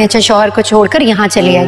अच्छा शोहर को छोड़कर यहाँ चली आई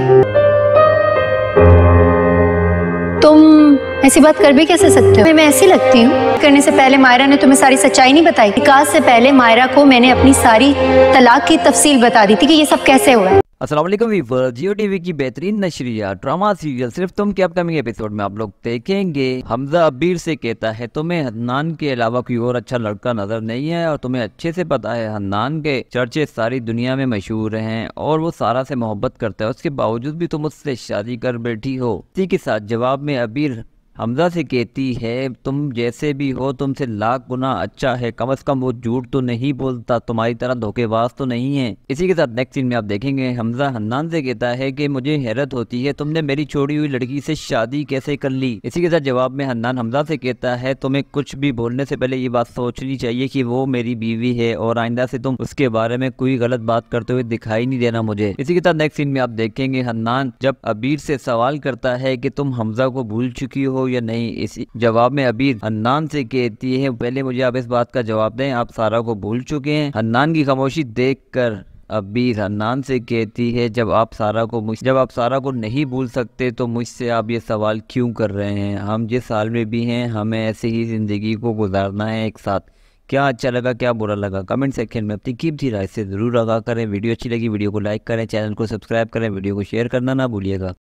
तुम ऐसी बात कर भी कैसे सकते हो मैं ऐसी लगती हूँ करने से पहले मायरा ने तुम्हें सारी सच्चाई नहीं बताई विकास से पहले मायरा को मैंने अपनी सारी तलाक की तफसील बता दी थी कि ये सब कैसे हुआ असलम वीवर जियो टीवी की बेहतरीन नशरिया ड्रामा सीरियल सिर्फ तुम के अपकमिंग एपिसोड में आप लोग देखेंगे हमजा अबीर से कहता है तुम्हें हन्नान के अलावा कोई और अच्छा लड़का नजर नहीं है और तुम्हें अच्छे से पता है हन्नान के चर्चे सारी दुनिया में मशहूर हैं और वो सारा से मोहब्बत करता है उसके बावजूद भी तुम उससे शादी कर बैठी हो इसी के साथ जवाब में अबीर हमजा से कहती है तुम जैसे भी हो तुमसे लाख गुना अच्छा है कम अज कम वो झूठ तो नहीं बोलता तुम्हारी तरह धोखेबाज तो नहीं है इसी के साथ नेक्स्ट सीन में आप देखेंगे हमजा हन्नान से कहता है कि मुझे हैरत होती है तुमने मेरी छोड़ी हुई लड़की से शादी कैसे कर ली इसी के साथ जवाब में हन्नान हमजा से कहता है तुम्हें कुछ भी बोलने से पहले ये बात सोचनी चाहिए की वो मेरी बीवी है और आइंदा से तुम उसके बारे में कोई गलत बात करते हुए दिखाई नहीं देना मुझे इसी के साथ नेक्स्ट सीन में आप देखेंगे हन्नान जब अबीर से सवाल करता है की तुम हमजा को भूल चुकी हो या नहीं इस जवाब में अभी हन्नान से कहती है पहले मुझे आप इस बात का जवाब दें आप सारा को भूल चुके हैं हन्नान की खामोशी देख कर अबीर हन्नान से कहती है जब आप सारा को मुझ जब आप सारा को नहीं भूल सकते तो मुझसे आप ये सवाल क्यों कर रहे हैं हम जिस साल में भी हैं हमें ऐसे ही ज़िंदगी को गुजारना है एक साथ क्या अच्छा लगा क्या बुरा लगा कमेंट सेक्शन में अपनी कीमती राय से ज़रूर आगा करें वीडियो अच्छी लगी वीडियो को लाइक करें चैनल को सब्सक्राइब करें वीडियो को शेयर करना ना भूलिएगा